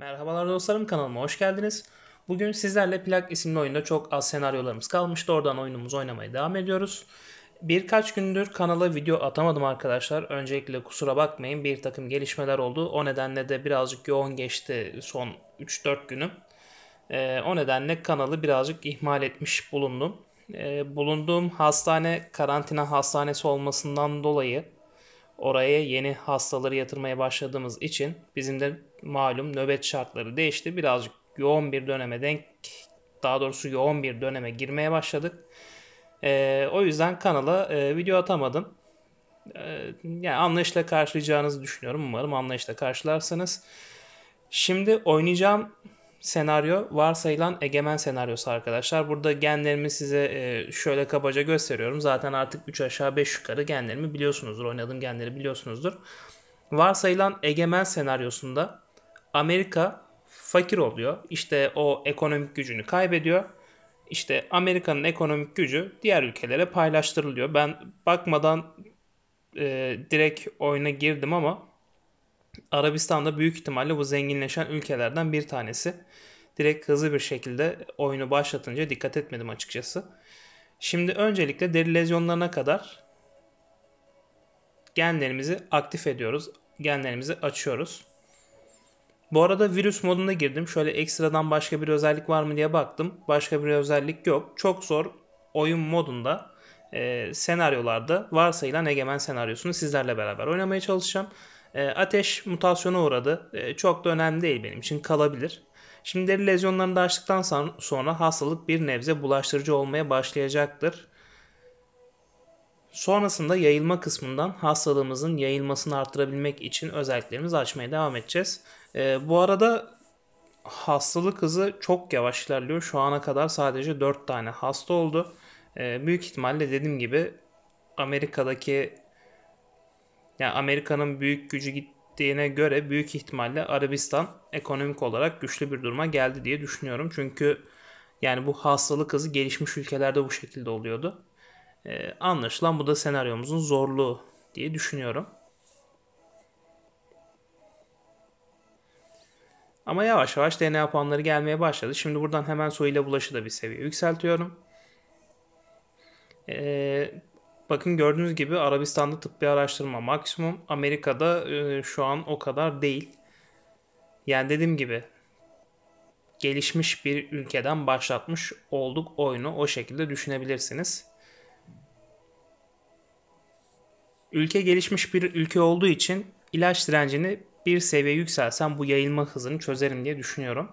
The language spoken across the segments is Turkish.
Merhabalar dostlarım kanalıma hoş geldiniz. Bugün sizlerle Plak isimli oyunda çok az senaryolarımız kalmıştı. Oradan oyunumuzu oynamaya devam ediyoruz. Birkaç gündür kanala video atamadım arkadaşlar. Öncelikle kusura bakmayın bir takım gelişmeler oldu. O nedenle de birazcık yoğun geçti son 3-4 günüm. Ee, o nedenle kanalı birazcık ihmal etmiş bulundum. Ee, bulunduğum hastane karantina hastanesi olmasından dolayı oraya yeni hastaları yatırmaya başladığımız için bizim de malum nöbet şartları değişti. Birazcık yoğun bir döneme denk daha doğrusu yoğun bir döneme girmeye başladık. E, o yüzden kanala e, video atamadım. E, yani anlayışla karşılayacağınızı düşünüyorum. Umarım anlayışla karşılarsınız. Şimdi oynayacağım senaryo varsayılan egemen senaryosu arkadaşlar. Burada genlerimi size e, şöyle kabaca gösteriyorum. Zaten artık 3 aşağı 5 yukarı genlerimi biliyorsunuzdur. Oynadığım genleri biliyorsunuzdur. Varsayılan egemen senaryosunda Amerika fakir oluyor. İşte o ekonomik gücünü kaybediyor. İşte Amerika'nın ekonomik gücü diğer ülkelere paylaştırılıyor. Ben bakmadan e, direkt oyuna girdim ama Arabistan'da büyük ihtimalle bu zenginleşen ülkelerden bir tanesi. Direkt hızlı bir şekilde oyunu başlatınca dikkat etmedim açıkçası. Şimdi öncelikle deri lezyonlarına kadar genlerimizi aktif ediyoruz. Genlerimizi açıyoruz. Bu arada virüs moduna girdim. Şöyle ekstradan başka bir özellik var mı diye baktım. Başka bir özellik yok. Çok zor oyun modunda e, senaryolarda varsayılan egemen senaryosunu sizlerle beraber oynamaya çalışacağım. E, ateş mutasyona uğradı. E, çok da önemli değil benim için kalabilir. Şimdi deri lezyonlarını da açtıktan sonra hastalık bir nebze bulaştırıcı olmaya başlayacaktır. Sonrasında yayılma kısmından hastalığımızın yayılmasını arttırabilmek için özelliklerimizi açmaya devam edeceğiz. E, bu arada hastalık hızı çok yavaş ilerliyor. Şu ana kadar sadece 4 tane hasta oldu. E, büyük ihtimalle dediğim gibi Amerika'daki yani Amerika'nın büyük gücü gittiğine göre büyük ihtimalle Arabistan ekonomik olarak güçlü bir duruma geldi diye düşünüyorum. Çünkü yani bu hastalık hızı gelişmiş ülkelerde bu şekilde oluyordu. Ee, anlaşılan bu da senaryomuzun zorluğu diye düşünüyorum. Ama yavaş yavaş DNA puanları gelmeye başladı. Şimdi buradan hemen soyuyla bulaşı da bir seviye yükseltiyorum. Ee, Bakın gördüğünüz gibi Arabistan'da tıbbi araştırma maksimum. Amerika'da e, şu an o kadar değil. Yani dediğim gibi gelişmiş bir ülkeden başlatmış olduk oyunu o şekilde düşünebilirsiniz. Ülke gelişmiş bir ülke olduğu için ilaç direncini bir seviye yükselsem bu yayılma hızını çözerim diye düşünüyorum.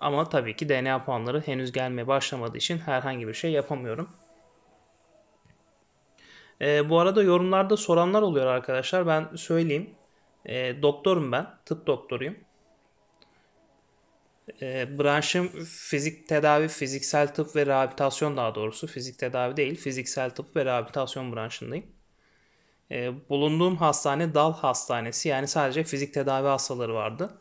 Ama tabii ki DNA puanları henüz gelmeye başlamadığı için herhangi bir şey yapamıyorum. E, bu arada yorumlarda soranlar oluyor arkadaşlar. Ben söyleyeyim. E, doktorum ben. Tıp doktoruyum. E, branşım fizik tedavi, fiziksel tıp ve rehabilitasyon daha doğrusu. Fizik tedavi değil, fiziksel tıp ve rehabilitasyon branşındayım. E, bulunduğum hastane dal hastanesi yani sadece fizik tedavi hastaları vardı.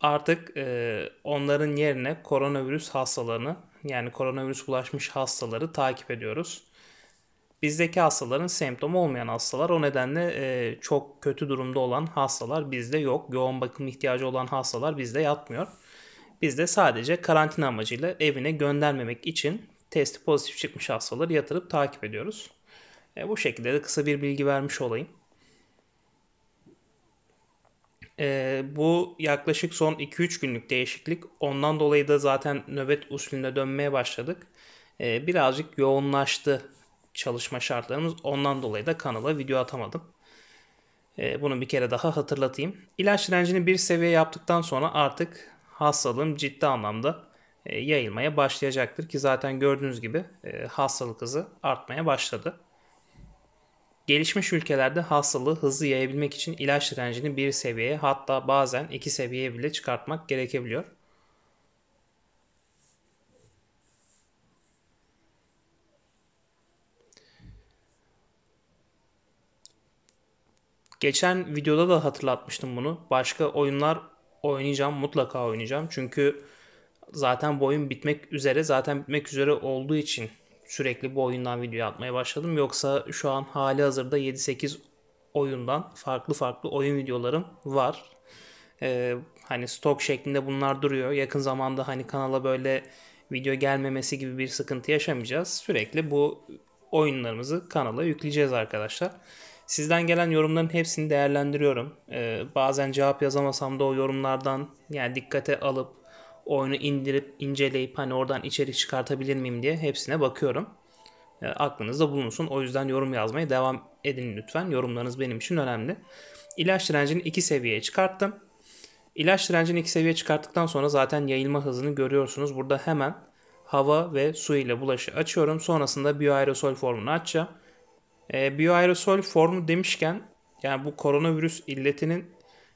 Artık e, onların yerine koronavirüs hastalarını yani koronavirüs bulaşmış hastaları takip ediyoruz. Bizdeki hastaların semptom olmayan hastalar o nedenle e, çok kötü durumda olan hastalar bizde yok. Yoğun bakım ihtiyacı olan hastalar bizde yatmıyor. Bizde sadece karantina amacıyla evine göndermemek için testi pozitif çıkmış hastaları yatırıp takip ediyoruz. E, bu şekilde de kısa bir bilgi vermiş olayım. E, bu yaklaşık son 2-3 günlük değişiklik. Ondan dolayı da zaten nöbet usulüne dönmeye başladık. E, birazcık yoğunlaştı çalışma şartlarımız. Ondan dolayı da kanala video atamadım. Ee, bunu bir kere daha hatırlatayım. İlaç direncini bir seviye yaptıktan sonra artık hastalığım ciddi anlamda e, yayılmaya başlayacaktır. Ki zaten gördüğünüz gibi e, hastalık hızı artmaya başladı. Gelişmiş ülkelerde hastalığı hızlı yayabilmek için ilaç direncini bir seviyeye hatta bazen iki seviyeye bile çıkartmak gerekebiliyor. Geçen videoda da hatırlatmıştım bunu. Başka oyunlar oynayacağım, mutlaka oynayacağım. Çünkü zaten bu oyun bitmek üzere, zaten bitmek üzere olduğu için sürekli bu oyundan video atmaya başladım. Yoksa şu an hali hazırda 7-8 oyundan farklı farklı oyun videolarım var. Ee, hani stok şeklinde bunlar duruyor. Yakın zamanda hani kanala böyle video gelmemesi gibi bir sıkıntı yaşamayacağız. Sürekli bu oyunlarımızı kanala yükleyeceğiz arkadaşlar. Sizden gelen yorumların hepsini değerlendiriyorum. Ee, bazen cevap yazamasam da o yorumlardan yani dikkate alıp oyunu indirip inceleyip hani oradan içerik çıkartabilir miyim diye hepsine bakıyorum. E, aklınızda bulunsun. O yüzden yorum yazmaya devam edin lütfen. Yorumlarınız benim için önemli. İlaç direncini iki seviyeye çıkarttım. İlaç direncini iki seviyeye çıkarttıktan sonra zaten yayılma hızını görüyorsunuz. Burada hemen hava ve su ile bulaşı açıyorum. Sonrasında aerosol formunu açacağım. E, ee, biyoaerosol formu demişken yani bu koronavirüs illetinin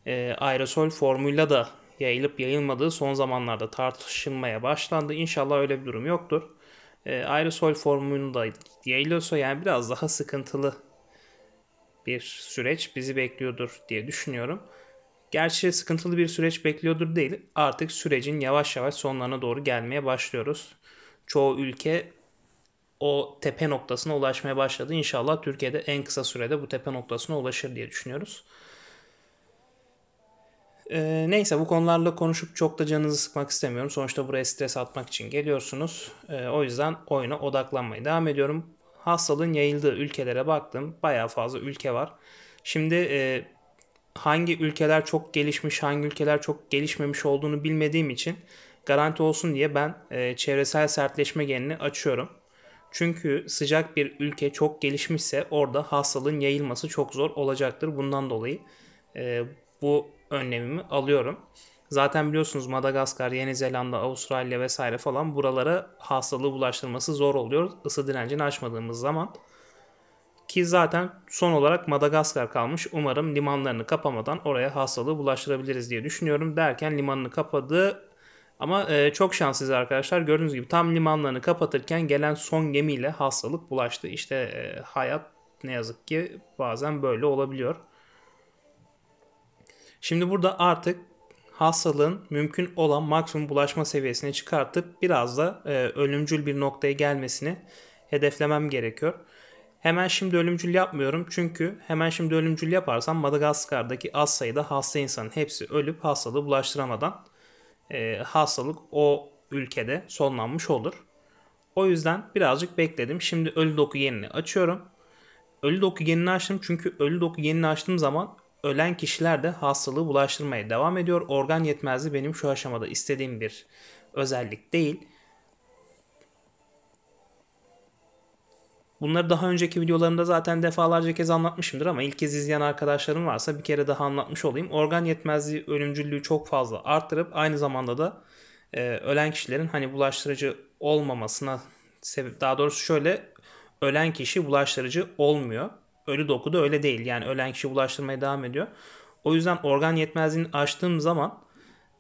e, aerosol formuyla da yayılıp yayılmadığı son zamanlarda tartışılmaya başlandı. İnşallah öyle bir durum yoktur. E, aerosol da yayılıyorsa yani biraz daha sıkıntılı bir süreç bizi bekliyordur diye düşünüyorum. Gerçi sıkıntılı bir süreç bekliyordur değil. Artık sürecin yavaş yavaş sonlarına doğru gelmeye başlıyoruz. Çoğu ülke o tepe noktasına ulaşmaya başladı. İnşallah Türkiye'de en kısa sürede bu tepe noktasına ulaşır diye düşünüyoruz. Ee, neyse bu konularla konuşup çok da canınızı sıkmak istemiyorum. Sonuçta buraya stres atmak için geliyorsunuz. Ee, o yüzden oyuna odaklanmaya devam ediyorum. Hastalığın yayıldığı ülkelere baktım. Baya fazla ülke var. Şimdi e, hangi ülkeler çok gelişmiş, hangi ülkeler çok gelişmemiş olduğunu bilmediğim için garanti olsun diye ben e, çevresel sertleşme genini açıyorum. Çünkü sıcak bir ülke çok gelişmişse orada hastalığın yayılması çok zor olacaktır. Bundan dolayı e, bu önlemimi alıyorum. Zaten biliyorsunuz Madagaskar, Yeni Zelanda, Avustralya vesaire falan buralara hastalığı bulaştırması zor oluyor ısı direncini açmadığımız zaman. Ki zaten son olarak Madagaskar kalmış. Umarım limanlarını kapamadan oraya hastalığı bulaştırabiliriz diye düşünüyorum. Derken limanını kapadı. Ama e, çok şanssız arkadaşlar. Gördüğünüz gibi tam limanlarını kapatırken gelen son gemiyle hastalık bulaştı. İşte e, hayat ne yazık ki bazen böyle olabiliyor. Şimdi burada artık hastalığın mümkün olan maksimum bulaşma seviyesine çıkartıp biraz da e, ölümcül bir noktaya gelmesini hedeflemem gerekiyor. Hemen şimdi ölümcül yapmıyorum çünkü hemen şimdi ölümcül yaparsam Madagaskar'daki az sayıda hasta insanın hepsi ölüp hastalığı bulaştıramadan e, hastalık o ülkede sonlanmış olur. O yüzden birazcık bekledim. Şimdi ölü doku yenini açıyorum. Ölü doku yenini açtım çünkü ölü doku yenini açtığım zaman ölen kişiler de hastalığı bulaştırmaya devam ediyor. Organ yetmezliği benim şu aşamada istediğim bir özellik değil. Bunları daha önceki videolarımda zaten defalarca kez anlatmışımdır ama ilk kez izleyen arkadaşlarım varsa bir kere daha anlatmış olayım. Organ yetmezliği ölümcüllüğü çok fazla arttırıp aynı zamanda da e, ölen kişilerin hani bulaştırıcı olmamasına sebep daha doğrusu şöyle ölen kişi bulaştırıcı olmuyor. Ölü doku da öyle değil. Yani ölen kişi bulaştırmaya devam ediyor. O yüzden organ yetmezliğini açtığım zaman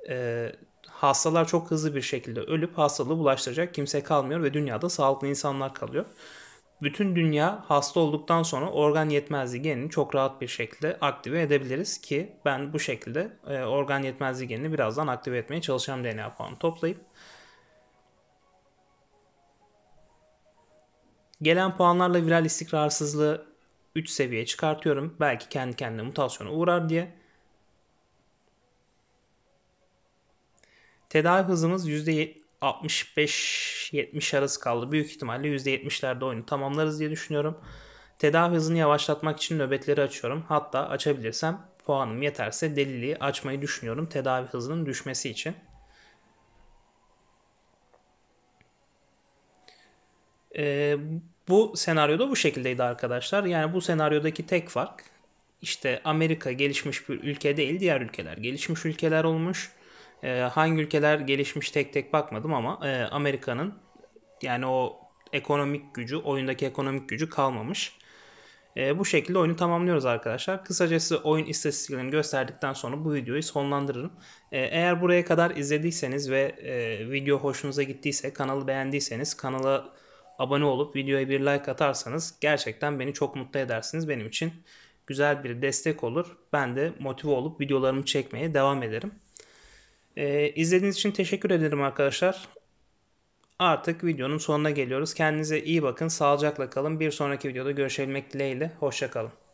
e, hastalar çok hızlı bir şekilde ölüp hastalığı bulaştıracak kimse kalmıyor ve dünyada sağlıklı insanlar kalıyor. Bütün dünya hasta olduktan sonra organ yetmezliği genini çok rahat bir şekilde aktive edebiliriz ki ben bu şekilde e, organ yetmezliği genini birazdan aktive etmeye çalışacağım DNA puanı toplayıp. Gelen puanlarla viral istikrarsızlığı 3 seviyeye çıkartıyorum. Belki kendi kendine mutasyona uğrar diye. Tedavi hızımız %70 65-70 arası kaldı. Büyük ihtimalle %70'lerde oyunu tamamlarız diye düşünüyorum. Tedavi hızını yavaşlatmak için nöbetleri açıyorum. Hatta açabilirsem puanım yeterse deliliği açmayı düşünüyorum tedavi hızının düşmesi için. Ee, bu senaryoda bu şekildeydi arkadaşlar. Yani bu senaryodaki tek fark işte Amerika gelişmiş bir ülke değil diğer ülkeler gelişmiş ülkeler olmuş. E, hangi ülkeler gelişmiş tek tek bakmadım ama e, Amerika'nın yani o ekonomik gücü, oyundaki ekonomik gücü kalmamış. E, bu şekilde oyunu tamamlıyoruz arkadaşlar. Kısacası oyun istatistiklerini gösterdikten sonra bu videoyu sonlandırırım. E, eğer buraya kadar izlediyseniz ve e, video hoşunuza gittiyse, kanalı beğendiyseniz kanala abone olup videoya bir like atarsanız gerçekten beni çok mutlu edersiniz. Benim için güzel bir destek olur. Ben de motive olup videolarımı çekmeye devam ederim. Ee, izlediğiniz için teşekkür ederim arkadaşlar. Artık videonun sonuna geliyoruz. Kendinize iyi bakın. Sağlıcakla kalın. Bir sonraki videoda görüşebilmek dileğiyle. Hoşçakalın.